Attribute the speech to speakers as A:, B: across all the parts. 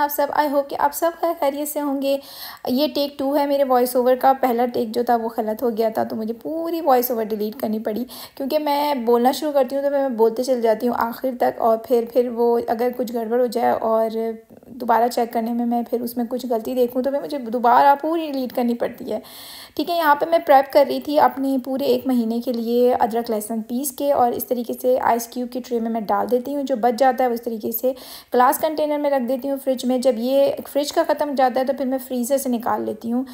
A: आप सब I hope कि आप सब खैर खैरियत से होंगे ये टेक टू है मेरे वॉइस ओवर का पहला टेक जो था वो गलत हो गया था तो मुझे पूरी वॉइस ओवर डिलीट करनी पड़ी क्योंकि मैं बोलना शुरू करती हूँ तो मैं बोलते चल जाती हूँ आखिर तक और फिर फिर वो अगर कुछ गड़बड़ हो जाए और दोबारा चेक करने में मैं फिर उसमें कुछ गलती देखूँ तो फिर मुझे दोबारा पूरी डिलीट करनी पड़ती है ठीक है यहाँ पे मैं प्रेप कर रही थी अपने पूरे एक महीने के लिए अदरक लहसुन पीस के और इस तरीके से आइस क्यूब की ट्रे में मैं डाल देती हूँ जो बच जाता है उस तरीके से ग्लास कंटेनर में रख देती हूँ फ्रिज में जब ये फ्रिज का ख़त्म जाता है तो फिर मैं फ्रीज़र से निकाल लेती हूँ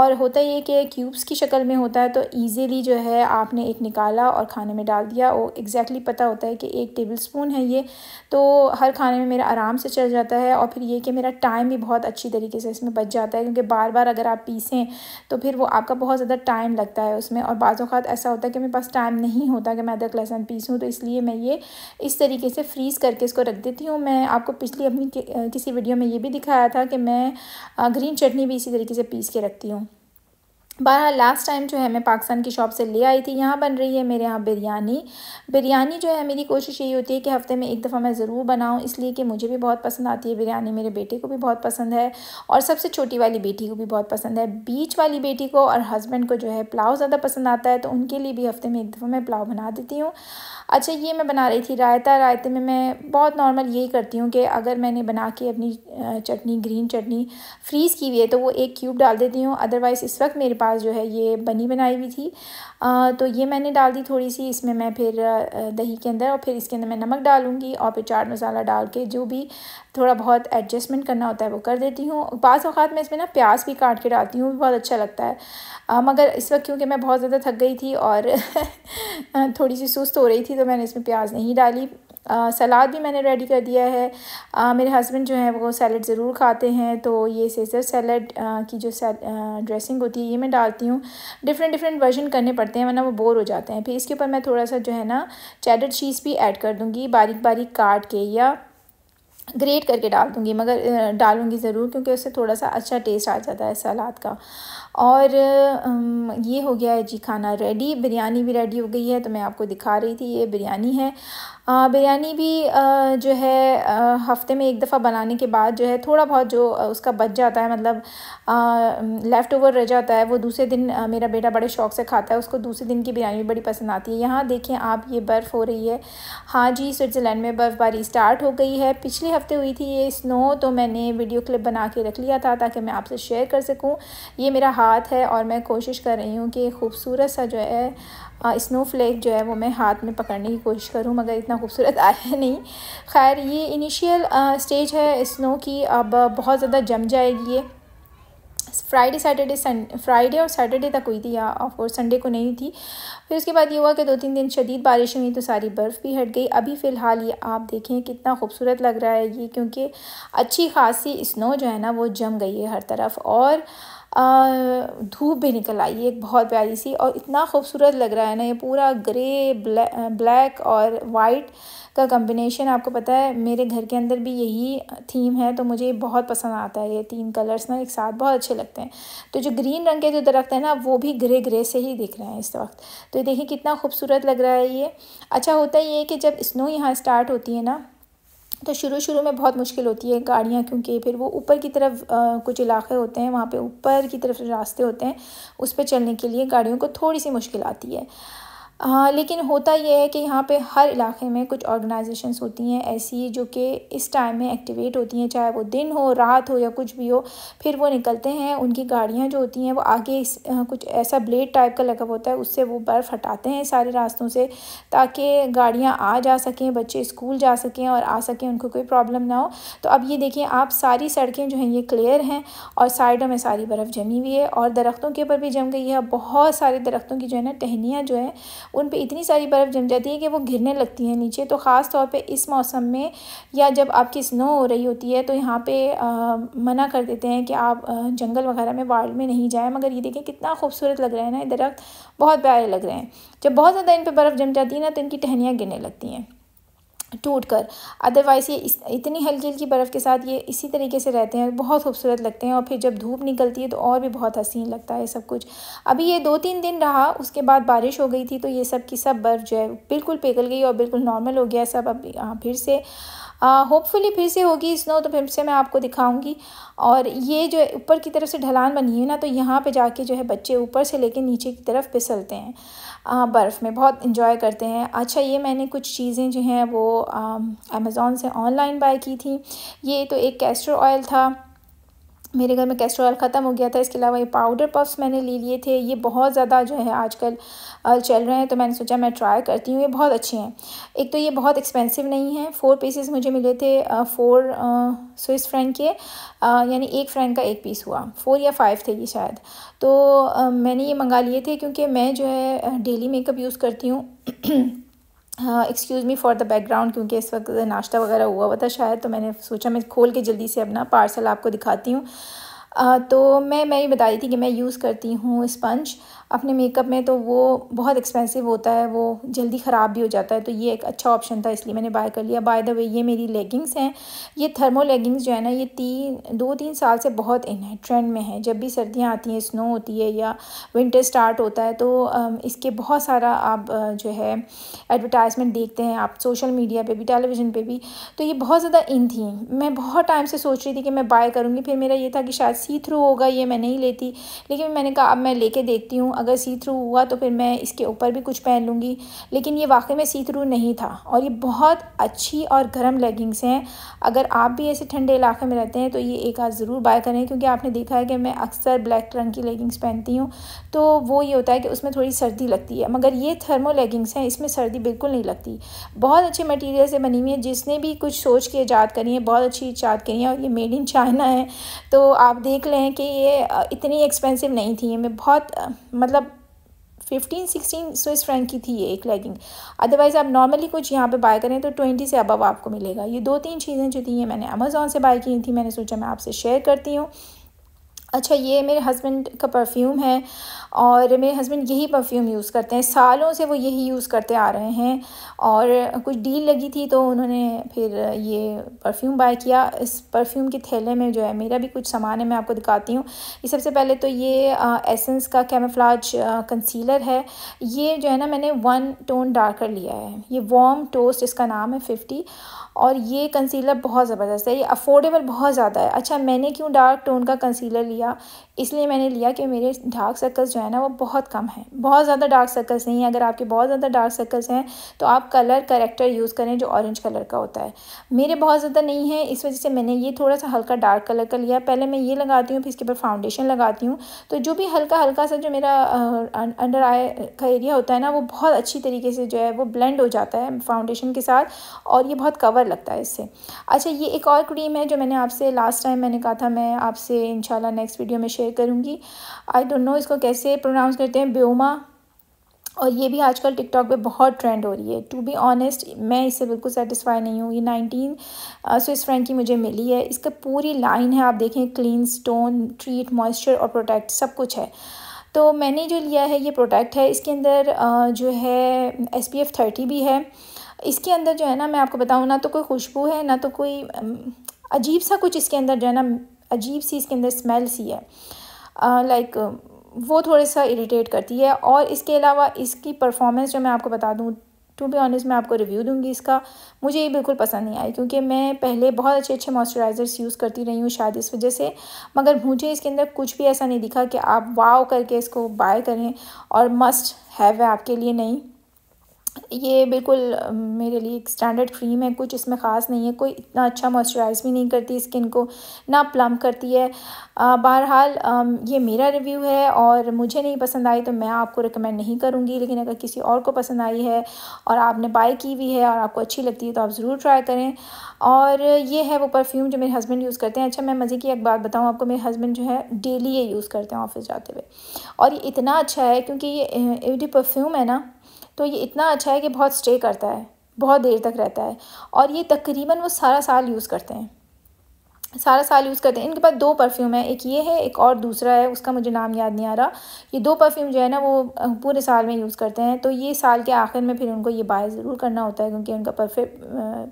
A: और होता ये कि क्यूब्स की शक्ल में होता है तो ईज़िली जो है आपने एक निकाला और खाने में डाल दिया वो एग्जैक्टली पता होता है कि एक टेबल स्पून है ये तो हर खाने में मेरा आराम से चल जाता है और फिर ये कि मेरा टाइम भी बहुत अच्छी तरीके से इसमें बच जाता है क्योंकि बार बार अगर आप पीसें तो फिर वो आपका बहुत ज़्यादा टाइम लगता है उसमें और अवत ऐसा होता है कि मेरे पास टाइम नहीं होता कि मैं अदरक लहसन पीसूँ तो इसलिए मैं ये इस तरीके से फ्रीज़ करके इसको रख देती हूँ मैं आपको पिछली अपनी किसी वीडियो में ये भी दिखाया था कि मैं ग्रीन चटनी भी इसी तरीके से पीस के रखती हूँ बारह लास्ट टाइम जो है मैं पाकिस्तान की शॉप से ले आई थी यहाँ बन रही है मेरे यहाँ बिरयानी बिरयानी जो है मेरी कोशिश यही होती है कि हफ़्ते में एक दफ़ा मैं ज़रूर बनाऊँ इसलिए कि मुझे भी बहुत पसंद आती है बिरयानी मेरे बेटे को भी बहुत पसंद है और सबसे छोटी वाली बेटी को भी बहुत पसंद है बीच वाली बेटी को और हस्बैंड को जो है पुलाव ज़्यादा पसंद आता है तो उनके लिए भी हफ़्ते में एक दफ़ा मैं पुलाव बना देती हूँ अच्छा ये मैं बना रही थी रायता रायते में मैं बहुत नॉर्मल यही करती हूँ कि अगर मैंने बना के अपनी चटनी ग्रीन चटनी फ्रीज़ की हुई है तो वो एक क्यूब डाल देती हूँ अदरवाइज़ इस वक्त मेरे पास जो है ये बनी बनाई हुई थी आ, तो ये मैंने डाल दी थोड़ी सी इसमें मैं फिर दही के अंदर और फिर इसके अंदर मैं नमक डालूंगी और फिर चाट मसाला डाल के जो भी थोड़ा बहुत एडजस्टमेंट करना होता है वो कर देती हूँ बास अवत मैं इसमें ना प्याज भी काट के डालती हूँ बहुत अच्छा लगता है आ, मगर इस वक्त क्योंकि मैं बहुत ज़्यादा थक गई थी और थोड़ी सी सुस्त हो रही थी तो मैंने इसमें प्याज नहीं डाली सलाद भी मैंने रेडी कर दिया है आ, मेरे हस्बैंड जो हैं वो सैलड ज़रूर खाते हैं तो ये सेसर सैलड की जो सैल ड्रेसिंग होती है ये मैं डालती हूँ डिफरेंट डिफरेंट वर्जन करने पड़ते हैं वरना वो बोर हो जाते हैं फिर इसके ऊपर मैं थोड़ा सा जो है ना चैडर चीज़ भी ऐड कर दूँगी बारीक बारीक काट के या ग्रेट करके डाल दूँगी मगर डालूँगी ज़रूर क्योंकि उससे थोड़ा सा अच्छा टेस्ट आ जाता है सलाद का और ये हो गया है जी खाना रेडी बिरयानी भी रेडी हो गई है तो मैं आपको दिखा रही थी ये बिरयानी है बिरयानी भी जो है हफ़्ते में एक दफ़ा बनाने के बाद जो है थोड़ा बहुत जो उसका बच जाता है मतलब लेफ़्ट ओवर रह जाता है वो दूसरे दिन मेरा बेटा बड़े शौक़ से खाता है उसको दूसरे दिन की बिरयानी भी बड़ी पसंद आती है यहाँ देखें आप ये बर्फ़ हो रही है हाँ जी स्विट्ज़रलैंड में बर्फ़बारी स्टार्ट हो गई है पिछले हफ़्ते हुई थी ये स्नो तो मैंने वीडियो क्लिप बना के रख लिया था ताकि मैं आपसे शेयर कर सकूँ ये मेरा हाथ है और मैं कोशिश कर रही हूँ कि खूबसूरत सा जो है स्नो फ्लेक जो है वो मैं हाथ में पकड़ने की कोशिश करूँ मगर इतना खूबसूरत आया नहीं खैर ये इनिशियल स्टेज है स्नो की अब बहुत ज़्यादा जम जाएगी ये फ्राइडे सैटरडे सन फ्राइडे और सैटरडे तक हुई थी या ऑफकोर्स संडे को नहीं थी फिर उसके बाद ये हुआ कि दो तीन दिन शदीद बारिश हुई तो सारी बर्फ़ भी हट गई अभी फ़िलहाल ये आप देखें कितना खूबसूरत लग रहा है ये क्योंकि अच्छी खासी स्नो जो है ना वो जम गई है हर तरफ और धूप भी निकल आई है एक बहुत प्यारी सी और इतना खूबसूरत लग रहा है ना ये पूरा ग्रे ब्लै, ब्लैक और वाइट का कम्बिनेशन आपको पता है मेरे घर के अंदर भी यही थीम है तो मुझे बहुत पसंद आता है ये तीन कलर्स ना एक साथ बहुत अच्छे लगते हैं तो जो ग्रीन रंग के जो दरख्त हैं ना वो भी ग्रे ग्रे से ही दिख रहे हैं इस वक्त तो देखिए कितना खूबसूरत लग रहा है ये अच्छा होता है ये कि जब स्नो यहाँ स्टार्ट होती है ना तो शुरू शुरू में बहुत मुश्किल होती है गाड़ियाँ क्योंकि फिर वो ऊपर की तरफ आ, कुछ इलाके होते हैं वहाँ पे ऊपर की तरफ रास्ते होते हैं उस पर चलने के लिए गाड़ियों को थोड़ी सी मुश्किल आती है हाँ लेकिन होता यह है कि यहाँ पे हर इलाके में कुछ ऑर्गेनाइजेशंस होती हैं ऐसी जो कि इस टाइम में एक्टिवेट होती हैं चाहे वो दिन हो रात हो या कुछ भी हो फिर वो निकलते हैं उनकी गाड़ियाँ जो होती हैं वो आगे इस, कुछ ऐसा ब्लेड टाइप का लगा होता है उससे वो बर्फ़ हटाते हैं सारे रास्तों से ताकि गाड़ियाँ आ जा सकें बच्चे स्कूल जा सकें और आ सकें उनको कोई प्रॉब्लम ना हो तो अब ये देखिए आप सारी सड़कें जो हैं ये क्लियर हैं और साइडों में सारी बर्फ़ जमी हुई है और दरख्तों के ऊपर भी जम गई है बहुत सारे दरख्तों की जो है ना टहनियाँ जो है उन पर इतनी सारी बर्फ़ जम जाती है कि वो घिरने लगती हैं नीचे तो ख़ास तौर पर इस मौसम में या जब आपकी स्नो हो रही होती है तो यहाँ पर मना कर देते हैं कि आप जंगल वगैरह में वार्ड में नहीं जाएँ मगर ये देखें कितना खूबसूरत लग रहा है ना ये दरख्त बहुत प्यारे लग रहे हैं जब बहुत ज़्यादा इन पर बर्फ़ जम जाती है ना तो इनकी टहनियाँ गिरने लगती हैं टूट कर अदरवाइज़ ये इस इतनी हल्की हल्की बर्फ़ के साथ ये इसी तरीके से रहते हैं बहुत खूबसूरत लगते हैं और फिर जब धूप निकलती है तो और भी बहुत हसीन लगता है सब कुछ अभी ये दो तीन दिन रहा उसके बाद बारिश हो गई थी तो ये सब की सब बर्फ़ जो है बिल्कुल पिघल गई और बिल्कुल नॉर्मल हो गया सब हाँ फिर से होपफुली फिर से होगी स्नो तो फिर से मैं आपको दिखाऊंगी और ये जो ऊपर की तरफ से ढलान बनी है ना तो यहाँ पे जाके जो है बच्चे ऊपर से लेके नीचे की तरफ फिसलते हैं बर्फ़ में बहुत इन्जॉय करते हैं अच्छा ये मैंने कुछ चीज़ें जो हैं वो अमेज़ोन से ऑनलाइन बाय की थी ये तो एक कैस्टर ऑयल था मेरे घर में कैस्ट्रॉयल ख़त्म हो गया था इसके अलावा ये पाउडर पफ्स मैंने ले लिए थे ये बहुत ज़्यादा जो है आजकल चल रहे हैं तो मैंने सोचा मैं ट्राई करती हूँ ये बहुत अच्छे हैं एक तो ये बहुत एक्सपेंसिव नहीं है फ़ोर पीसेस मुझे मिले थे फ़ोर स्विस फ्रैंक के यानी एक फ्रैंक का एक पीस हुआ फ़ोर या फाइव थे ये शायद तो मैंने ये मंगा लिए थे क्योंकि मैं जो है डेली मेकअप यूज़ करती हूँ excuse me for the background क्योंकि इस वक्त नाश्ता वगैरह हुआ हुआ था शायद तो मैंने सोचा मैं खोल के जल्दी से अपना पार्सल आपको दिखाती हूँ uh, तो मैं मैं ये बता रही थी कि मैं यूज़ करती हूँ स्पंज अपने मेकअप में तो वो बहुत एक्सपेंसिव होता है वो जल्दी ख़राब भी हो जाता है तो ये एक अच्छा ऑप्शन था इसलिए मैंने बाय कर लिया बाय द वे ये मेरी लेगिंग्स हैं ये थर्मो लेगिंग्स जो है ना ये तीन दो तीन साल से बहुत इन है ट्रेंड में है जब भी सर्दियाँ आती हैं स्नो होती है या विंटर स्टार्ट होता है तो इसके बहुत सारा आप जो है एडवर्टाइजमेंट देखते हैं आप सोशल मीडिया पर भी टेलीविज़न पर भी तो ये बहुत ज़्यादा इन थी मैं बहुत टाइम से सोच रही थी कि मैं बाय करूँगी फिर मेरा ये था कि शायद सी थ्रू होगा ये मैं नहीं लेती लेकिन मैंने कहा अब मैं लेके देखती हूँ हूँ अगर सी थ्रू हुआ तो फिर मैं इसके ऊपर भी कुछ पहन लूँगी लेकिन ये वाकई में सी थ्रू नहीं था और ये बहुत अच्छी और गर्म लेगिंग्स हैं अगर आप भी ऐसे ठंडे इलाके में रहते हैं तो ये एक आध ज़रूर बाय करें क्योंकि आपने देखा है कि मैं अक्सर ब्लैक रंग की लेगिंग्स पहनती हूँ तो वो ये होता है कि उसमें थोड़ी सर्दी लगती है मगर ये थर्मो लेगिंग्स हैं इसमें सर्दी बिल्कुल नहीं लगती बहुत अच्छे मटीरियल से बनी हुई है जिसने भी कुछ सोच के ईजाद करी है बहुत अच्छी ईजाद करी है और ये मेड इन चाइना है तो आप देख लें कि ये इतनी एक्सपेंसिव नहीं थी मैं बहुत मतलब फिफ्टीन सिक्सटीन स्विस फ्रैंक की थी ये एक लेगिंग अदरवाइज़ आप नॉर्मली कुछ यहाँ पे बाय करें तो ट्वेंटी से अबव आपको मिलेगा ये दो तीन चीज़ें जो थी ये मैंने अमेज़ोन से बाय की थी मैंने सोचा मैं आपसे शेयर करती हूँ अच्छा ये मेरे हस्बैंड का परफ्यूम है और मेरे हस्बैंड यही परफ्यूम यूज़ करते हैं सालों से वो यही यूज़ करते आ रहे हैं और कुछ डील लगी थी तो उन्होंने फिर ये परफ्यूम बाय किया इस परफ्यूम के थैले में जो है मेरा भी कुछ सामान है मैं आपको दिखाती हूँ ये सबसे पहले तो ये आ, एसेंस का कैमोफ्लाज कंसीलर है ये जो है ना मैंने वन टोन डार्कर लिया है ये वॉम टोस्ट इसका नाम है फिफ्टी और ये कंसीलर बहुत ज़बरदस्त है ये अफोर्डेबल बहुत ज़्यादा है अच्छा मैंने क्यों डार्क टोन का कंसीलर लिया लिया इसलिए मैंने लिया कि मेरे डार्क सर्कल्स जो है ना वो बहुत कम हैं बहुत ज़्यादा डार्क सर्कल्स नहीं है अगर आपके बहुत ज़्यादा डार्क सर्कल्स हैं तो आप कलर करेक्टर यूज़ करें जो ऑरेंज कलर का होता है मेरे बहुत ज़्यादा नहीं है इस वजह से मैंने ये थोड़ा सा हल्का डार्क कलर का लिया पहले मैं ये लगाती हूँ फिर इसके ऊपर फाउंडेशन लगाती हूँ तो जो भी हल्का हल्का सा जो मेरा अं, अंडर आई का एरिया होता है ना वो बहुत अच्छी तरीके से जो है वो ब्लेंड हो जाता है फाउंडेशन के साथ और ये बहुत कवर लगता है इससे अच्छा ये एक और क्रीम है जो मैंने आपसे लास्ट टाइम मैंने कहा था मैं आपसे इंशाल्लाह नेक्स्ट नेक्स्ट वीडियो में शेयर करूँगी आई डोंट नो इसको कैसे प्रोनाउंस करते हैं ब्योमा और ये भी आजकल टिकटॉक पे बहुत ट्रेंड हो रही है टू बी ऑनेस्ट मैं इससे बिल्कुल सेटिस्फाई नहीं हूँ ये नाइनटीन स्विस फ्रेंड की मुझे मिली है इसका पूरी लाइन है आप देखें क्लीन स्टोन ट्रीट मॉइस्चर और प्रोटेक्ट सब कुछ है तो मैंने जो लिया है ये प्रोडक्ट है इसके अंदर जो है एस पी एफ़ थर्टी भी है इसके अंदर जो है ना मैं आपको बताऊँ ना तो कोई खुशबू है ना तो कोई अजीब सा कुछ इसके अंदर जो है ना अजीब सी इसके अंदर स्मेल सी है लाइक वो थोड़ा सा इरीटेट करती है और इसके अलावा इसकी परफॉर्मेंस जो मैं आपको बता दूँ टू बी ऑनेस्ट मैं आपको रिव्यू दूंगी इसका मुझे ये बिल्कुल पसंद नहीं आई क्योंकि मैं पहले बहुत अच्छे अच्छे मॉइस्चराइज़र्स यूज़ करती रही हूँ शायद इस वजह से मगर मुझे इसके अंदर कुछ भी ऐसा नहीं दिखा कि आप वाव करके इसको बाय करें और मस्ट हैव है आपके लिए नहीं ये बिल्कुल मेरे लिए एक स्टैंडर्ड क्रीम है कुछ इसमें ख़ास नहीं है कोई इतना अच्छा मॉइस्चराइज भी नहीं करती स्किन को ना प्लम करती है बहरहाल ये मेरा रिव्यू है और मुझे नहीं पसंद आई तो मैं आपको रिकमेंड नहीं करूँगी लेकिन अगर किसी और को पसंद आई है और आपने बाय की हुई है और आपको अच्छी लगती है तो आप ज़रूर ट्राई करें और ये है वो परफ्यूम जो मेरे हस्बैंड यूज़ करते हैं अच्छा मैं मज़े की एक बात बताऊँ आपको मेरे हस्बैंड जो है डेली ये यूज़ करते हैं ऑफिस जाते हुए और ये इतना अच्छा है क्योंकि ये परफ्यूम है ना तो ये इतना अच्छा है कि बहुत स्टे करता है बहुत देर तक रहता है और ये तकरीबन वो सारा साल यूज़ करते हैं सारा साल यूज़ करते हैं इनके पास दो परफ्यूम है एक ये है एक और दूसरा है उसका मुझे नाम याद नहीं आ रहा ये दो परफ्यूम जो है ना वो पूरे साल में यूज़ करते हैं तो ये साल के आखिर में फिर उनको ये बाय ज़रूर करना होता है क्योंकि उनका परफ्यूम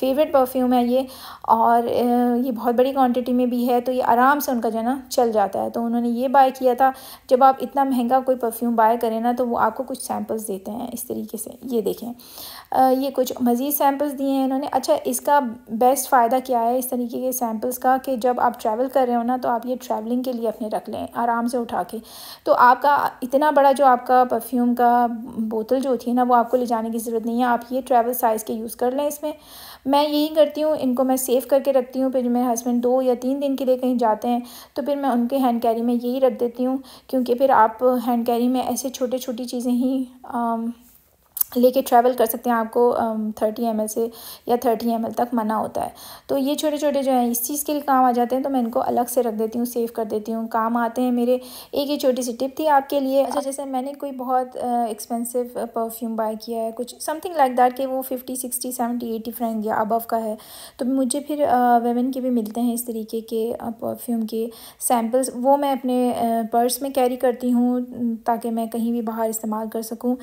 A: फेवरेट परफ्यूम है ये और ये बहुत बड़ी क्वांटिटी में भी है तो ये आराम से उनका जो है ना चल जाता है तो उन्होंने ये बाय किया था जब आप इतना महंगा कोई परफ्यूम बाय करें ना तो वो आपको कुछ सैम्पल्स देते हैं इस तरीके से ये देखें ये कुछ मज़ीद सैम्पल्स दिए हैं इन्होंने अच्छा इसका बेस्ट फ़ायदा क्या है इस तरीके के सैम्पल्स का कि जब आप ट्रैवल कर रहे हो ना तो आप ये ट्रैवलिंग के लिए अपने रख लें आराम से उठा के तो आपका इतना बड़ा जो आपका परफ्यूम का बोतल जो होती है ना वो आपको ले जाने की ज़रूरत नहीं है आप ये ट्रैवल साइज़ के यूज़ कर लें इसमें मैं यही करती हूँ इनको मैं सेव करके रखती हूँ फिर मेरे हस्बैंड दो या तीन दिन के लिए कहीं जाते हैं तो फिर मैं उनके हैंड कैरी में यही रख देती हूँ क्योंकि फिर आप हैंड कैरी में ऐसे छोटे छोटी चीज़ें ही um, लेके ट्रैवल कर सकते हैं आपको थर्टी एम से या थर्टी एम तक मना होता है तो ये छोटे छोटे जो हैं इस चीज़ के लिए काम आ जाते हैं तो मैं इनको अलग से रख देती हूँ सेव कर देती हूँ काम आते हैं मेरे एक ही छोटी सी टिप थी आपके लिए अच्छा जैसे मैंने कोई बहुत एक्सपेंसिव परफ्यूम बाय किया है कुछ समथिंग लाइक दैट कि वो fifty sixty seventy eighty friend या अबव का है तो मुझे फिर वेमेन के भी मिलते हैं इस तरीके के परफ्यूम के सैम्पल्स वो मैं अपने पर्स में कैरी करती हूँ ताकि मैं कहीं भी बाहर इस्तेमाल कर सकूँ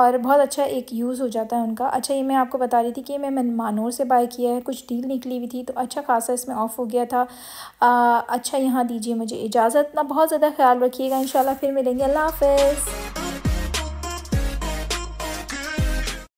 A: और बहुत अच्छा एक यूज़ हो जाता है उनका अच्छा ये मैं आपको बता रही थी कि मैं मानौर से बाय किया है कुछ डील निकली हुई थी तो अच्छा खासा इसमें ऑफ़ हो गया था आ, अच्छा यहाँ दीजिए मुझे इजाज़त ना बहुत ज़्यादा ख्याल रखिएगा इन फिर मिलेंगे अल्लाह हाफ